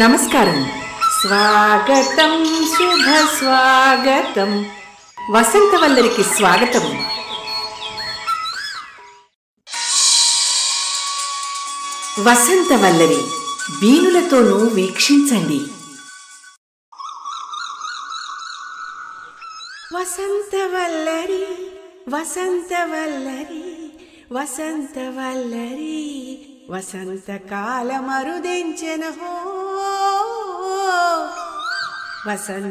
నమస్కారం స్వాగతం శుభ స్వాగతం వసంత వల్లరికి స్వాగతం వసంత వల్లరి బీనులతోనూ వీక్షించండి వసంత వసంత వల్లరి వల్లరి వసంత వల్లరి వసంతకాలమరుదించెనహో వసంతకాలమరుదించెనహో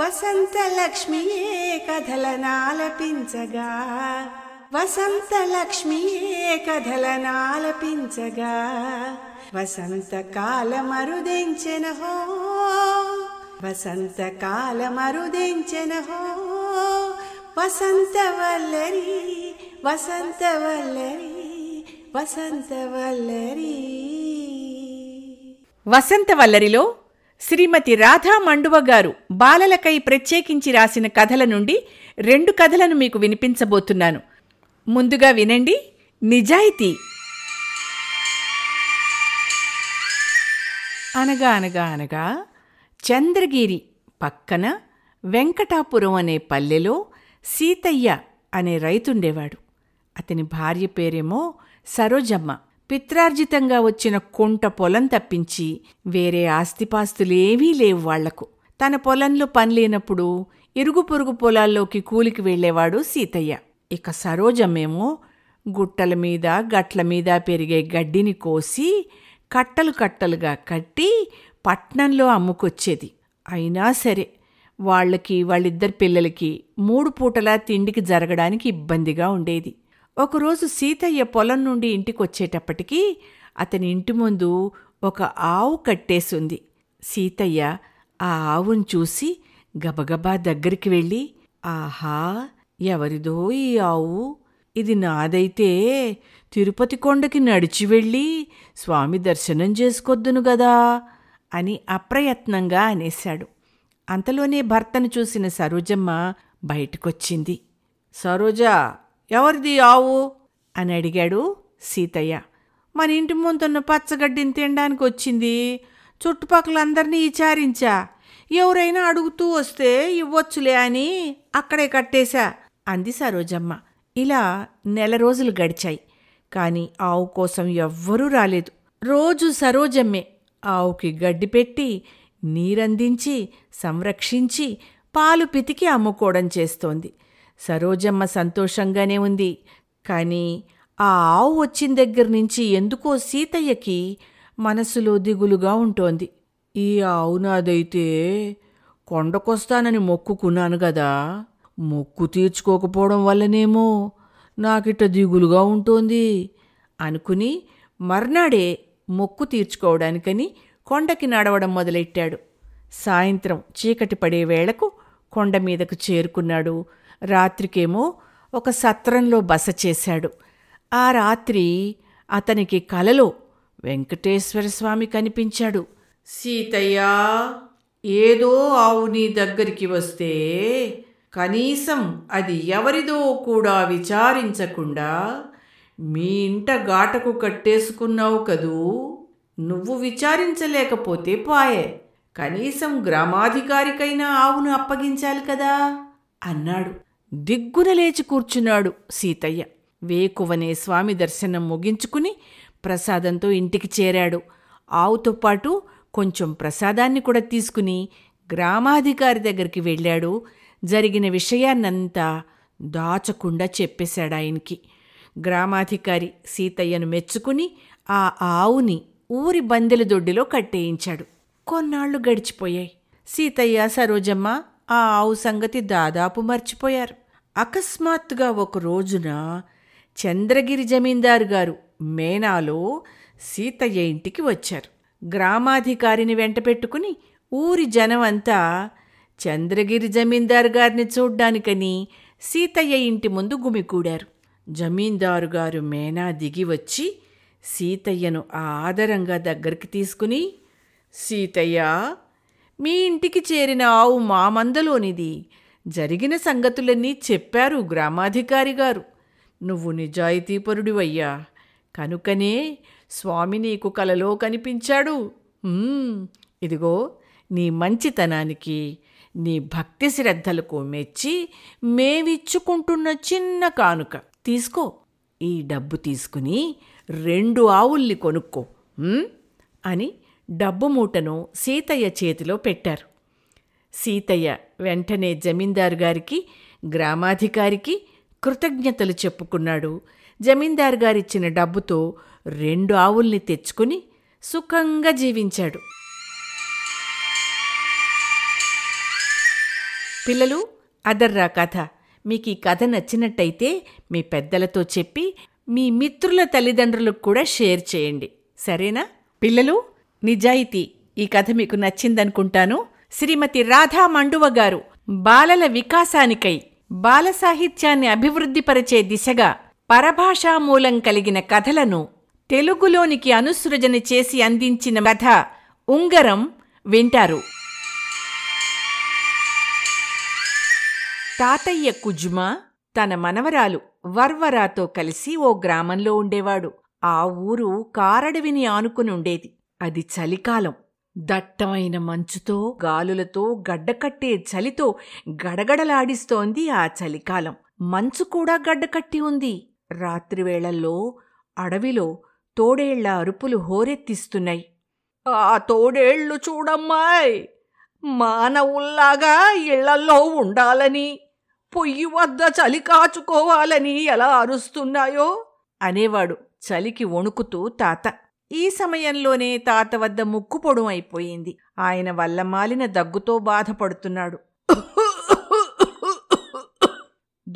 వసంతలక్ష్మియే కథలనాలపించగా వసంతలక్ష్మియే కథలనాలపించగా వసంతకాలమరుదించెనహో వసంతకాలమరుదించెనహో వసంతవల్లరీ వసంత వసంత వసంత వల్లరిలో శ్రీమతి రాధా మండువ గారు బాలలకై ప్రత్యేకించి రాసిన కథల నుండి రెండు కథలను మీకు వినిపించబోతున్నాను ముందుగా వినండి నిజాయితీ అనగా అనగా అనగా చంద్రగిరి పక్కన వెంకటాపురం అనే పల్లెలో సీతయ్య అనే రైతుండేవాడు అతని భార్య పేరేమో సరోజమ్మ పిత్రార్జితంగా వచ్చిన కొంట పొలం తప్పించి వేరే ఆస్తిపాస్తులేవీ లేవు వాళ్లకు తన పొలంలో పనిలేనప్పుడు ఇరుగు పొరుగు పొలాల్లోకి కూలికి వెళ్లేవాడు సీతయ్య ఇక సరోజమ్మేమో గుట్టల మీద గట్ల మీద పెరిగే గడ్డిని కోసి కట్టలు కట్టలుగా కట్టి పట్నంలో అమ్ముకొచ్చేది అయినా సరే వాళ్ళకి వాళ్ళిద్దరి పిల్లలకి మూడు పూటలా తిండికి జరగడానికి ఇబ్బందిగా ఉండేది ఒకరోజు సీతయ్య పొలం నుండి ఇంటికొచ్చేటప్పటికీ అతని ఇంటి ముందు ఒక ఆవు కట్టేసుంది సీతయ్య ఆ ఆవును చూసి గబగబా దగ్గరికి వెళ్ళి ఆహా ఎవరిదో ఈ ఆవు ఇది నాదైతే తిరుపతి కొండకి నడిచి వెళ్ళి స్వామి దర్శనం చేసుకొద్దును గదా అని అప్రయత్నంగా అనేశాడు అంతలోనే భర్తను చూసిన సరోజమ్మ బయటకొచ్చింది సరోజా ఎవరిది ఆవు అని అడిగాడు సీతయ్య మన ఇంటి ముందున్న పచ్చగడ్డిని తినడానికి వచ్చింది చుట్టుపక్కలందరినీ విచారించా ఎవరైనా అడుగుతూ వస్తే ఇవ్వచ్చులే అని అక్కడే కట్టేశా అంది సరోజమ్మ ఇలా నెల రోజులు గడిచాయి కానీ ఆవు కోసం ఎవ్వరూ రాలేదు రోజు సరోజమ్మే ఆవుకి గడ్డి పెట్టి నీరందించి సంరక్షించి పాలు పితికి అమ్ముకోవడం చేస్తోంది సరోజమ్మ సంతోషంగానే ఉంది కానీ ఆ ఆవు వచ్చిన దగ్గర నుంచి ఎందుకో సీతయ్యకి మనసులో దిగులుగా ఉంటోంది ఈ ఆవు నాదైతే కొండకొస్తానని మొక్కుకున్నాను గదా మొక్కు తీర్చుకోకపోవడం వల్లనేమో నాకిట దిగులుగా ఉంటుంది అనుకుని మర్నాడే మొక్కు తీర్చుకోవడానికని కొండకి నడవడం మొదలెట్టాడు సాయంత్రం చీకటి పడే వేళకు కొండ మీదకు చేరుకున్నాడు రాత్రికేమో ఒక సత్రంలో బస చేశాడు ఆ రాత్రి అతనికి కలలో వెంకటేశ్వర స్వామి కనిపించాడు సీతయ్య ఏదో ఆవు నీ దగ్గరికి వస్తే కనీసం అది ఎవరిదో కూడా విచారించకుండా మీ ఇంట గాటకు కట్టేసుకున్నావు కదూ నువ్వు విచారించలేకపోతే పాయే కనీసం గ్రామాధికారికైనా ఆవును అప్పగించాలి కదా అన్నాడు దిగ్గున లేచి కూర్చున్నాడు సీతయ్య వేకువనే స్వామి దర్శనం ముగించుకుని ప్రసాదంతో ఇంటికి చేరాడు ఆవుతో పాటు కొంచెం ప్రసాదాన్ని కూడా తీసుకుని గ్రామాధికారి దగ్గరికి వెళ్ళాడు జరిగిన విషయాన్నంతా దాచకుండా చెప్పేశాడు ఆయనకి గ్రామాధికారి సీతయ్యను మెచ్చుకుని ఆ ఆవుని ఊరి బందెల దొడ్డిలో కట్టేయించాడు కొన్నాళ్లు గడిచిపోయాయి సీతయ్య సరోజమ్మ ఆ ఆవు సంగతి దాదాపు మర్చిపోయారు అకస్మాత్తుగా ఒక రోజున చంద్రగిరి జమీందారు గారు మేనాలో సీతయ్య ఇంటికి వచ్చారు గ్రామాధికారిని వెంట పెట్టుకుని ఊరి జనం అంతా చంద్రగిరి జమీందారు గారిని చూడ్డానికని సీతయ్య ఇంటి ముందు గుమికూడారు జమీందారు గారు మేనా దిగి వచ్చి సీతయ్యను ఆదరంగా దగ్గరికి తీసుకుని సీతయ్య మీ ఇంటికి చేరిన ఆవు మా మందలోనిది జరిగిన సంగతులన్నీ చెప్పారు గ్రామాధికారి గారు నువ్వు నిజాయితీపరుడివయ్యా కనుకనే స్వామి నీకు కలలో కనిపించాడు ఇదిగో నీ మంచితనానికి నీ భక్తి శ్రద్ధలకు మెచ్చి మేమిచ్చుకుంటున్న చిన్న కానుక తీసుకో ఈ డబ్బు తీసుకుని రెండు ఆవుల్ని కొనుక్కో అని డబ్బు మూటను సీతయ్య చేతిలో పెట్టారు సీతయ్య వెంటనే జమీందారు గారికి గ్రామాధికారికి కృతజ్ఞతలు చెప్పుకున్నాడు జమీందారు గారిచ్చిన డబ్బుతో రెండు ఆవుల్ని తెచ్చుకుని సుఖంగా జీవించాడు పిల్లలు అదర్రా కథ మీకు ఈ కథ నచ్చినట్టయితే మీ పెద్దలతో చెప్పి మీ మిత్రుల తల్లిదండ్రులకు కూడా షేర్ చేయండి సరేనా పిల్లలు నిజాయితీ ఈ కథ మీకు నచ్చిందనుకుంటాను శ్రీమతి రాధా మండువ గారు బాలల వికాసానికై బాల సాహిత్యాన్ని అభివృద్ధిపరిచే దిశగా పరభాషామూలం కలిగిన కథలను తెలుగులోనికి అనుసృజన చేసి అందించిన కథ ఉంగరం వింటారు తాతయ్య కుజ్మ తన మనవరాలు వర్వరాతో కలిసి ఓ గ్రామంలో ఉండేవాడు ఆ ఊరు కారడవిని ఆనుకుని ఉండేది అది చలికాలం దట్టమైన మంచుతో గాలులతో గడ్డకట్టే చలితో గడగడలాడిస్తోంది ఆ చలికాలం మంచు కూడా గడ్డకట్టి ఉంది రాత్రివేళల్లో అడవిలో తోడేళ్ల అరుపులు హోరెత్తిస్తున్నాయి ఆ తోడేళ్లు చూడమ్మాయ్ మానవుల్లాగా ఇళ్లల్లో ఉండాలని పొయ్యి వద్ద చలి కాచుకోవాలని ఎలా అరుస్తున్నాయో అనేవాడు చలికి వణుకుతూ తాత ఈ సమయంలోనే తాత వద్ద ముక్కు పొడుం అయిపోయింది ఆయన వల్ల మాలిన దగ్గుతో బాధపడుతున్నాడు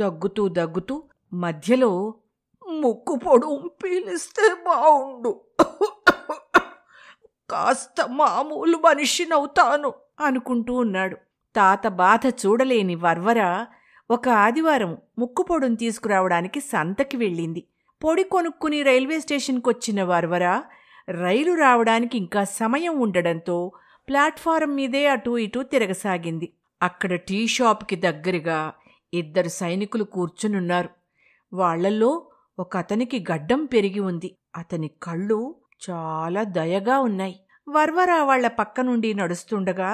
దగ్గుతూ దగ్గుతూ మధ్యలో ముక్కు పొడుం పీలిస్తే బావుండు కాస్త మామూలు మనిషినవుతాను అనుకుంటూ ఉన్నాడు తాత బాధ చూడలేని వర్వర ఒక ఆదివారం ముక్కు పొడుం తీసుకురావడానికి సంతకి వెళ్ళింది పొడి కొనుక్కుని రైల్వే స్టేషన్కొచ్చిన వర్వరా రైలు రావడానికి ఇంకా సమయం ఉండడంతో ప్లాట్ఫారం మీదే అటూ ఇటూ తిరగసాగింది అక్కడ టీ షాప్కి దగ్గరగా ఇద్దరు సైనికులు కూర్చునున్నారు వాళ్లల్లో ఒక అతనికి గడ్డం పెరిగి ఉంది అతని కళ్ళు చాలా దయగా ఉన్నాయి వర్వరా వాళ్ల పక్క నుండి నడుస్తుండగా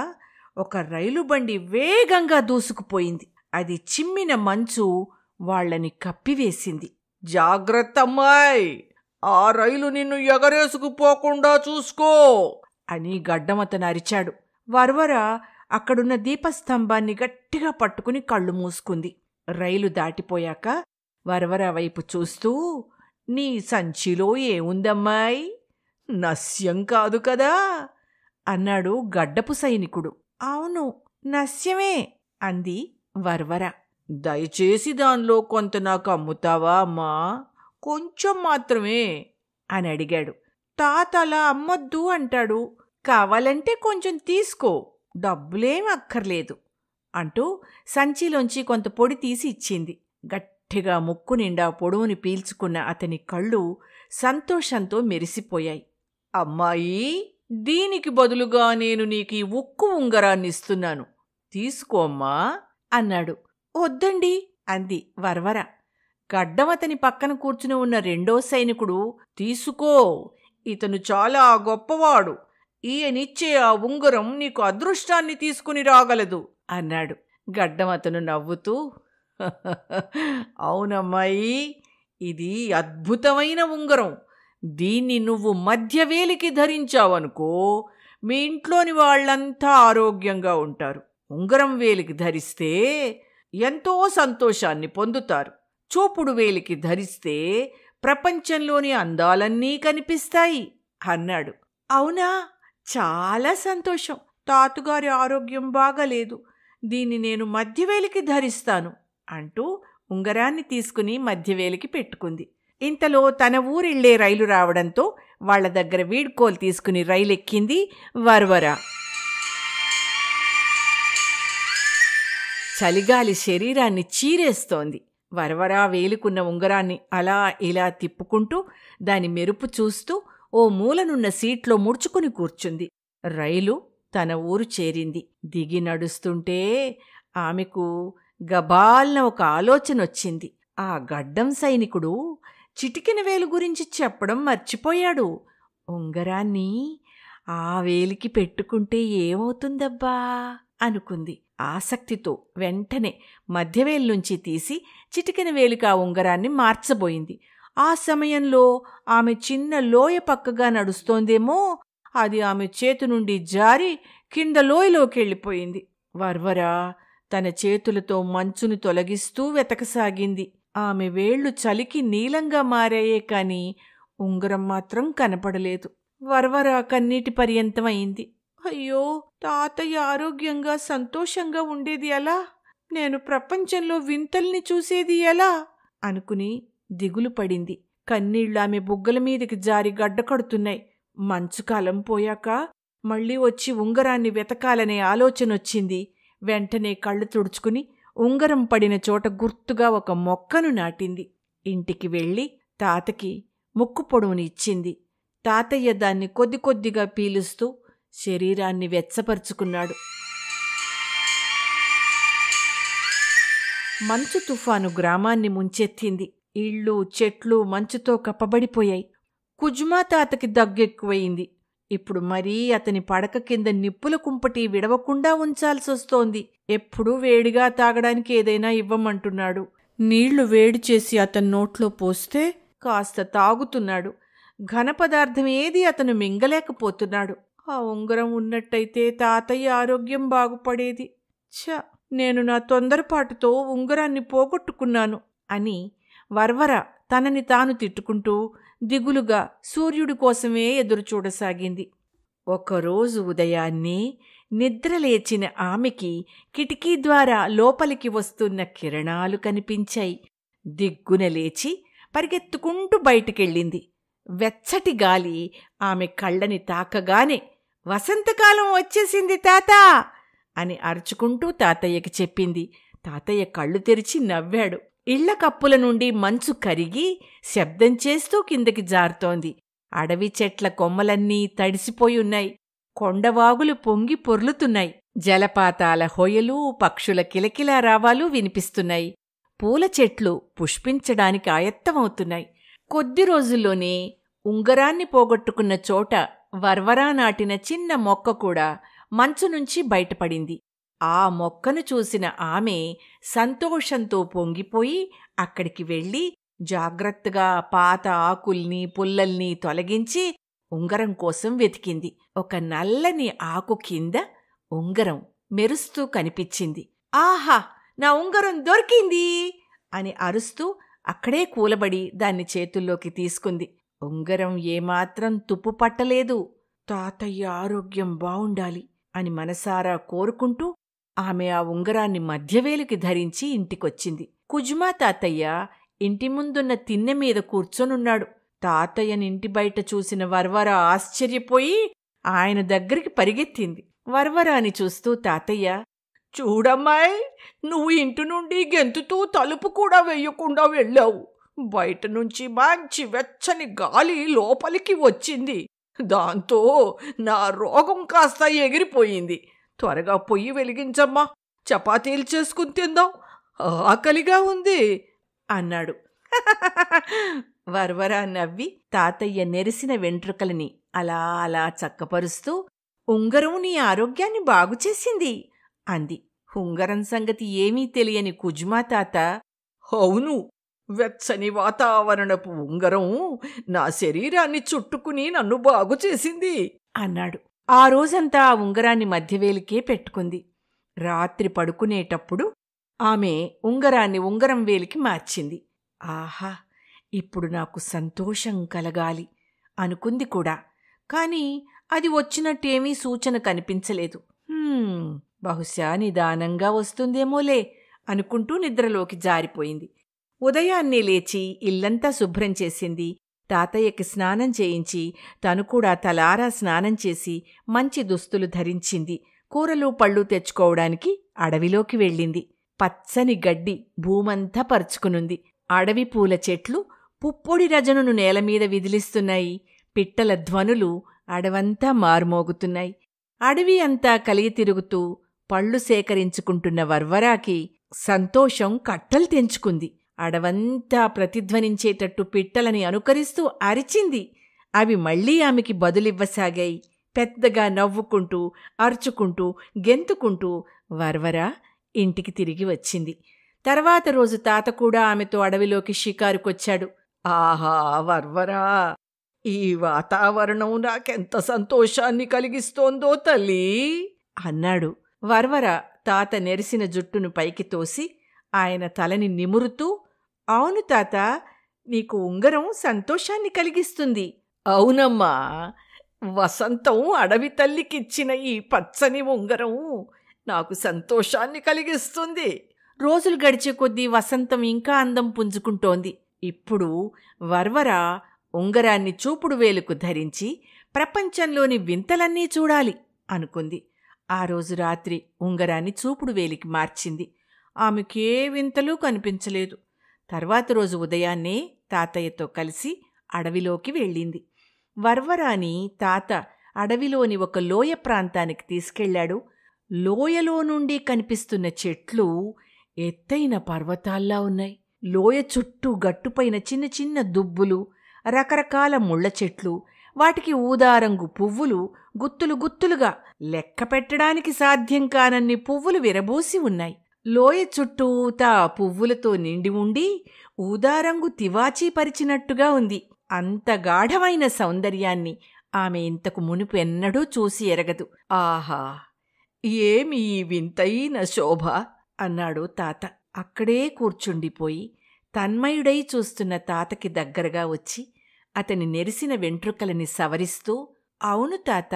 ఒక రైలు బండి వేగంగా దూసుకుపోయింది అది చిమ్మిన మంచు వాళ్లని కప్పివేసింది జాగ్రత్తమ్మాయ్ ఆ రైలు నిన్ను ఎగరేసుకుపోకుండా చూసుకో అని గడ్డమతను అరిచాడు వర్వర అక్కడున్న దీపస్తంభాన్ని గట్టిగా పట్టుకుని కళ్ళు మూసుకుంది రైలు దాటిపోయాక వరవర వైపు చూస్తూ నీ సంచిలో ఏముందమ్మాయి నస్యం కాదు కదా అన్నాడు గడ్డపు సైనికుడు అవును నస్యమే అంది వర్వర దయచేసి దానిలో కొంత నాకు అమ్ముతావా అమ్మా కొంచెం మాత్రమే అని అడిగాడు తాత అలా అమ్మొద్దు అంటాడు కావాలంటే కొంచెం తీసుకో డబ్బులేం అక్కర్లేదు అంటూ సంచిలోంచి కొంత పొడి తీసి ఇచ్చింది గట్టిగా ముక్కు నిండా పొడవుని పీల్చుకున్న అతని కళ్ళు సంతోషంతో మెరిసిపోయాయి అమ్మాయి దీనికి బదులుగా నేను నీకు ఈ ఉక్కు ఉంగరాన్ని ఇస్తున్నాను తీసుకోమ్మా అన్నాడు వద్దండి అంది వర్వరా గడ్డమతని పక్కన కూర్చుని ఉన్న రెండో సైనికుడు తీసుకో ఇతను చాలా గొప్పవాడు ఈయనిచ్చే ఆ ఉంగరం నీకు అదృష్టాన్ని తీసుకుని రాగలదు అన్నాడు గడ్డమతను నవ్వుతూ అవునమ్మాయి ఇది అద్భుతమైన ఉంగరం దీన్ని నువ్వు మధ్యవేలికి ధరించావనుకో మీ ఇంట్లోని వాళ్ళంతా ఆరోగ్యంగా ఉంటారు ఉంగరం వేలికి ధరిస్తే ఎంతో సంతోషాన్ని పొందుతారు చూపుడు వేలికి ధరిస్తే ప్రపంచంలోని అందాలన్నీ కనిపిస్తాయి అన్నాడు అవునా చాలా సంతోషం తాతగారి ఆరోగ్యం బాగలేదు దీన్ని నేను మధ్యవేలికి ధరిస్తాను అంటూ ఉంగరాన్ని తీసుకుని మధ్యవేలికి పెట్టుకుంది ఇంతలో తన ఊరెళ్లే రైలు రావడంతో వాళ్ల దగ్గర వీడ్కోలు తీసుకుని రైలు ఎక్కింది వర్వరా చలిగాలి శరీరాన్ని చీరేస్తోంది వరవరా వేలుకున్న ఉంగరాన్ని అలా ఇలా తిప్పుకుంటూ దాని మెరుపు చూస్తూ ఓ మూలనున్న సీట్లో ముడుచుకుని కూర్చుంది రైలు తన ఊరు చేరింది దిగి నడుస్తుంటే ఆమెకు గబాల్న ఒక ఆలోచనొచ్చింది ఆ గడ్డం సైనికుడు చిటికిన వేలు గురించి చెప్పడం మర్చిపోయాడు ఉంగరాన్ని ఆ వేలికి పెట్టుకుంటే ఏమవుతుందబ్బా అనుకుంది ఆసక్తితో వెంటనే మధ్యవేలు నుంచి తీసి చిటికిన వేలికా ఉంగరాన్ని మార్చబోయింది ఆ సమయంలో ఆమె చిన్న లోయ పక్కగా నడుస్తోందేమో అది ఆమె చేతి నుండి జారి కింద లోయలోకి వెళ్ళిపోయింది వర్వరా తన చేతులతో మంచును తొలగిస్తూ వెతకసాగింది ఆమె వేళ్లు చలికి నీలంగా మారాయే కాని ఉంగరం మాత్రం కనపడలేదు వర్వరా కన్నీటి పర్యంతమైంది అయ్యో తాతయ్య ఆరోగ్యంగా సంతోషంగా ఉండేది ఎలా నేను ప్రపంచంలో వింతల్ని చూసేది ఎలా అనుకుని దిగులు పడింది కన్నీళ్ళు ఆమె బుగ్గల మీదకి జారి గడ్డకడుతున్నాయి మంచు కాలం పోయాక మళ్ళీ వచ్చి ఉంగరాన్ని వెతకాలనే ఆలోచనొచ్చింది వెంటనే కళ్ళు తుడుచుకుని ఉంగరం పడిన చోట గుర్తుగా ఒక మొక్కను నాటింది ఇంటికి వెళ్ళి తాతకి ముక్కు పొడవుని ఇచ్చింది తాతయ్య దాన్ని కొద్ది కొద్దిగా పీలుస్తూ శరీరాన్ని వెచ్చపరుచుకున్నాడు మంచు తుఫాను గ్రామాన్ని ముంచెత్తింది ఇళ్ళు చెట్లు మంచుతో కప్పబడిపోయాయి కుజ్మా తాతకి దగ్గెక్కువయింది ఇప్పుడు మరీ అతని పడక కింద నిప్పుల కుంపటి విడవకుండా ఉంచాల్సొస్తోంది ఎప్పుడూ వేడిగా తాగడానికి ఏదైనా ఇవ్వమంటున్నాడు నీళ్లు వేడి చేసి అతని నోట్లో పోస్తే కాస్త తాగుతున్నాడు ఘన పదార్థం ఏది అతను మింగలేకపోతున్నాడు ఆ ఉంగరం ఉన్నట్టయితే తాతయ్య ఆరోగ్యం బాగుపడేది ఛ నేను నా తొందరపాటుతో ఉంగరాన్ని పోగొట్టుకున్నాను అని వర్వర తనని తాను తిట్టుకుంటూ దిగులుగా సూర్యుడి కోసమే ఎదురుచూడసాగింది ఒకరోజు ఉదయాన్నే నిద్రలేచిన ఆమెకి కిటికీ ద్వారా లోపలికి వస్తున్న కిరణాలు కనిపించాయి దిగ్గున లేచి పరిగెత్తుకుంటూ బయటికెళ్ళింది వెచ్చటి గాలి ఆమె కళ్ళని తాకగానే వసంతకాలం వచ్చేసింది తాత అని అరుచుకుంటూ తాతయ్యకి చెప్పింది తాతయ్య కళ్ళు తెరిచి నవ్వాడు ఇళ్ల కప్పుల నుండి మంచు కరిగి శబ్దం చేస్తూ కిందకి జారుతోంది అడవి చెట్ల కొమ్మలన్నీ తడిసిపోయున్నాయి కొండవాగులు పొంగి పొర్లుతున్నాయి జలపాతాల హొయలు పక్షుల కిలకిలా రావాలు వినిపిస్తున్నాయి పూల చెట్లు పుష్పించడానికి ఆయత్తమవుతున్నాయి కొద్ది రోజుల్లోనే ఉంగరాన్ని పోగొట్టుకున్న చోట వర్వరా నాటిన చిన్న మొక్క కూడా మంచు నుంచి బయటపడింది ఆ మొక్కను చూసిన ఆమె సంతోషంతో పొంగిపోయి అక్కడికి వెళ్ళి జాగ్రత్తగా పాత ఆకుల్ని పుల్లల్ని తొలగించి ఉంగరం కోసం వెతికింది ఒక నల్లని ఆకు కింద ఉంగరం మెరుస్తూ కనిపించింది ఆహా నా ఉంగరం దొరికింది అని అరుస్తూ అక్కడే కూలబడి దాన్ని చేతుల్లోకి తీసుకుంది ఉంగరం ఏమాత్రం తుప్పు పట్టలేదు తాతయ్య ఆరోగ్యం బావుండాలి అని మనసారా కోరుకుంటూ ఆమె ఆ ఉంగరాన్ని మధ్యవేలికి ధరించి ఇంటికొచ్చింది కుజ్మా తాతయ్య ఇంటి ముందున్న తిన్నె మీద కూర్చొనున్నాడు తాతయ్యనింటి బయట చూసిన వర్వర ఆశ్చర్యపోయి ఆయన దగ్గరికి పరిగెత్తింది వర్వరాని చూస్తూ తాతయ్య చూడమ్మాయ్ నువ్వు ఇంటి నుండి గెంతుతూ తలుపు కూడా వెయ్యకుండా వెళ్ళావు బయట నుంచి మంచి వెచ్చని గాలి లోపలికి వచ్చింది దాంతో నా రోగం కాస్త ఎగిరిపోయింది త్వరగా పొయ్యి వెలిగించమ్మా చపాతీలు చేసుకుని తిందాం ఆకలిగా ఉంది అన్నాడు వర్వరా నవ్వి తాతయ్య నెరిసిన వెంట్రుకలని అలా అలా చక్కపరుస్తూ ఉంగరం నీ ఆరోగ్యాన్ని బాగు చేసింది అంది ఉంగరం సంగతి ఏమీ తెలియని కుజ్మా తాత అవును వెచ్చని వాతావరణపు ఉంగరం నా శరీరాన్ని చుట్టుకుని నన్ను బాగు చేసింది అన్నాడు ఆ రోజంతా ఆ ఉంగరాన్ని మధ్యవేలికే పెట్టుకుంది రాత్రి పడుకునేటప్పుడు ఆమె ఉంగరాన్ని ఉంగరం వేలికి మార్చింది ఆహా ఇప్పుడు నాకు సంతోషం కలగాలి అనుకుంది కూడా కానీ అది వచ్చినట్టేమీ సూచన కనిపించలేదు బహుశా నిదానంగా వస్తుందేమోలే అనుకుంటూ నిద్రలోకి జారిపోయింది ఉదయాన్నే లేచి ఇల్లంతా శుభ్రం చేసింది తాతయ్యకి స్నానం చేయించి తను కూడా తలారా స్నానం చేసి మంచి దుస్తులు ధరించింది కూరలు పళ్ళు తెచ్చుకోవడానికి అడవిలోకి వెళ్ళింది పచ్చని గడ్డి భూమంతా పరుచుకునుంది అడవి పూల చెట్లు పుప్పొడి రజనును నేలమీద విదిలిస్తున్నాయి పిట్టల ధ్వనులు అడవంతా మారుమోగుతున్నాయి అడవి అంతా కలిగి తిరుగుతూ పళ్ళు సేకరించుకుంటున్న వర్వరాకి సంతోషం కట్టలు తెంచుకుంది అడవంతా ప్రతిధ్వనించేటట్టు పిట్టలని అనుకరిస్తూ అరిచింది అవి మళ్లీ ఆమెకి బదులివ్వసాగాయి పెద్దగా నవ్వుకుంటూ అరుచుకుంటూ గెంతుకుంటూ వర్వరా ఇంటికి తిరిగి వచ్చింది తర్వాత రోజు తాత కూడా ఆమెతో అడవిలోకి షికారుకొచ్చాడు ఆహా వర్వరా ఈ వాతావరణం నాకెంత సంతోషాన్ని కలిగిస్తోందో తల్లి అన్నాడు వర్వర తాత నెరిసిన జుట్టును పైకి తోసి ఆయన తలని నిమురుతూ అవును తాత నీకు ఉంగరం సంతోషాన్ని కలిగిస్తుంది అవునమ్మా వసంతం అడవి తల్లికిచ్చిన ఈ పచ్చని ఉంగరం నాకు సంతోషాన్ని కలిగిస్తుంది రోజులు గడిచే కొద్దీ వసంతం ఇంకా అందం పుంజుకుంటోంది ఇప్పుడు వర్వర ఉంగరాన్ని చూపుడు వేలుకు ధరించి ప్రపంచంలోని వింతలన్నీ చూడాలి అనుకుంది ఆ రోజు రాత్రి ఉంగరాన్ని చూపుడు వేలికి మార్చింది ఆమెకే వింతలు కనిపించలేదు తర్వాత రోజు ఉదయాన్నే తాతయ్యతో కలిసి అడవిలోకి వెళ్ళింది వర్వరాని తాత అడవిలోని ఒక లోయ ప్రాంతానికి తీసుకెళ్లాడు లోయలో నుండి కనిపిస్తున్న చెట్లు ఎత్తైన పర్వతాల్లా ఉన్నాయి లోయ చుట్టూ గట్టుపైన చిన్న చిన్న దుబ్బులు రకరకాల ముళ్ళ చెట్లు వాటికి ఊదారంగు పువ్వులు గుత్తులు గుత్తులుగా లెక్క పెట్టడానికి సాధ్యం కానన్ని పువ్వులు విరబూసి ఉన్నాయి లోయ చుట్టూతా పువ్వులతో నిండి ఉండి ఊదారంగు తివాచీ పరిచినట్టుగా ఉంది అంత గాఢమైన సౌందర్యాన్ని ఆమె ఇంతకు మునుపు ఎన్నడూ చూసి ఎరగదు ఆహా ఏమీ ఈ వింతైన శోభ అన్నాడు తాత అక్కడే కూర్చుండిపోయి తన్మయుడై చూస్తున్న తాతకి దగ్గరగా వచ్చి అతని నెరిసిన వెంట్రుకలని సవరిస్తూ అవును తాత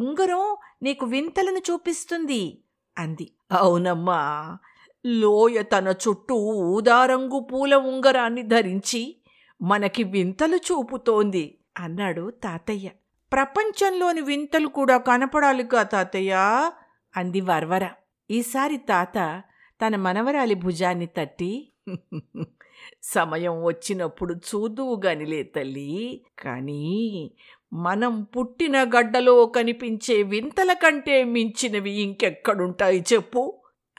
ఉంగరం నీకు వింతలను చూపిస్తుంది అంది అవునమ్మా లోయ తన చుట్టూ ఊదారంగు పూల ఉంగరాన్ని ధరించి మనకి వింతలు చూపుతోంది అన్నాడు తాతయ్య ప్రపంచంలోని వింతలు కూడా కనపడాలిగా తాతయ్య అంది వర్వర ఈసారి తాత తన మనవరాలి భుజాన్ని తట్టి సమయం వచ్చినప్పుడు చూదువుగానిలే తల్లి కానీ మనం పుట్టిన గడ్డలో కనిపించే వింతల కంటే మించినవి ఇంకెక్కడుంటాయి చెప్పు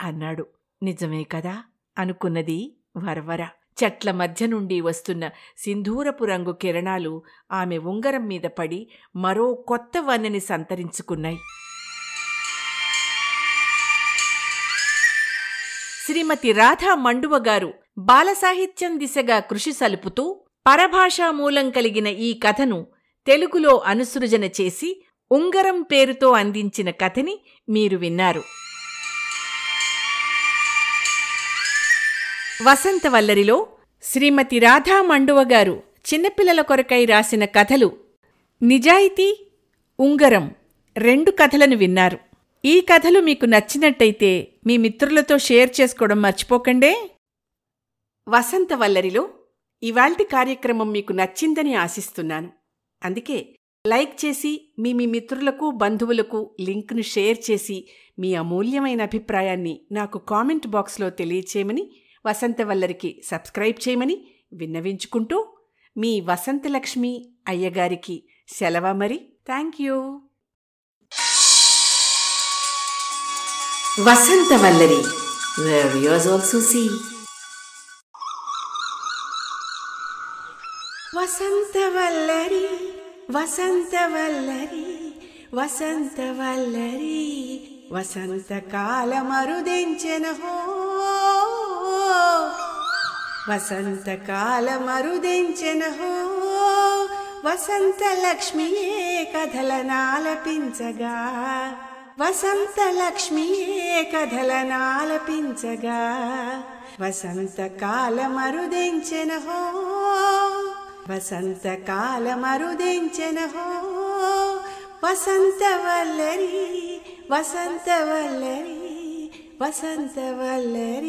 అన్నాడు నిజమే కదా అనుకున్నది వరవర చెట్ల మధ్య నుండి వస్తున్న సింధూరపు రంగు కిరణాలు ఆమె ఉంగరం మీద పడి మరో కొత్త వనని సంతరించుకున్నాయి శ్రీమతి రాధా మండువ గారు బాలసాహిత్యం దిశగా కృషి సలుపుతూ పరభాషా మూలం కలిగిన ఈ కథను తెలుగులో అనుసృజన చేసి ఉంగరం పేరుతో అందించిన కథని మీరు విన్నారు వసంతవల్లరిలో శ్రీమతి రాధా మండువ గారు చిన్నపిల్లల కొరకై రాసిన కథలు నిజాయితీ ఉంగరం రెండు కథలను విన్నారు ఈ కథలు మీకు నచ్చినట్టయితే మీ మిత్రులతో షేర్ చేసుకోవడం మర్చిపోకండే వసంతవల్లరిలో ఇవాల్టి కార్యక్రమం మీకు నచ్చిందని ఆశిస్తున్నాను అందుకే లైక్ చేసి మీ మీ మిత్రులకు బంధువులకు లింక్ను షేర్ చేసి మీ అమూల్యమైన అభిప్రాయాన్ని నాకు కామెంట్ బాక్స్లో తెలియచేయమని వసంతవల్లరికి సబ్స్క్రైబ్ చేయమని విన్నవించుకుంటూ మీ వసంతలక్ష్మి అయ్యగారికి సెలవ మరి thank you Vasanthavallari where use also see Vasanthavallari Vasantha Vasantha Vasantha Vasantha Vasantha Vallari Vallari కాల కాల హో హో ವಸಂತವಲ್ಲರಿ ವಸಂತವಲ್ಲರಿ ವಸಂತಕಾಲ వసంత ವಸಂತಕಾಲ ಮರುದೆಂಚನಹೋ వసంతలక్ష్మియే వసంత కాల కథలనాలపించగా హో वसन्तकालमरुदेचन हो वसन्तवल्लरी वसन्तवल्लरी वसन्तवल्लरी